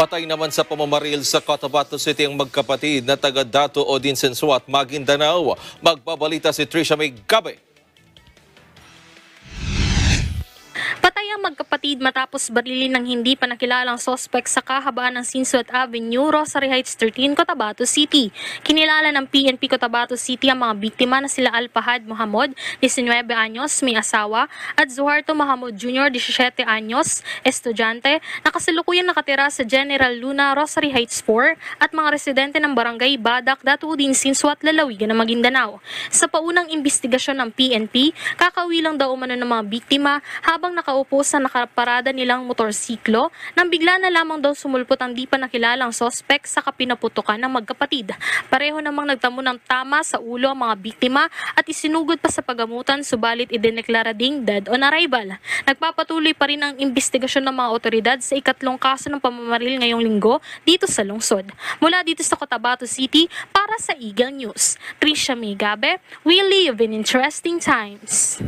Patay naman sa pamamaril sa Cotabato City ang magkapatid na taga Dato Odin Sensuat, Maguindanao. Magbabalita si Trisha May Gabe. magkapatid matapos barilin ng hindi pa nakilalang sospek sa kahabaan ng Sinsuat Avenue, Rosary Heights 13, Cotabato City. Kinilala ng PNP Cotabato City ang mga biktima na sila Alpahad Mohamod, 19 anyos, may asawa, at Zuharto Mohamod Jr., 17 anyos, estudyante, na kasalukuyan nakatira sa General Luna, Rosary Heights 4, at mga residente ng barangay Badak, Datuudin, Sinsuat, Lalawigan ng Maguindanao. Sa paunang investigasyon ng PNP, kakawilang daw umano ng mga biktima habang nakaupo sa nakaparada nilang motorsiklo nang bigla na lamang daw sumulpot ang di pa nakilalang sospek sa kapinaputukan ng magkapatid. Pareho namang nagtamo ng tama sa ulo ang mga biktima at isinugod pa sa pagamutan subalit idineklara ding dead on arrival. Nagpapatuloy pa rin ang investigasyon ng mga otoridad sa ikatlong kaso ng pamamaril ngayong linggo dito sa lungsod. Mula dito sa Cotabato City para sa Eagle News. Trisha May Gabe, we live in interesting times.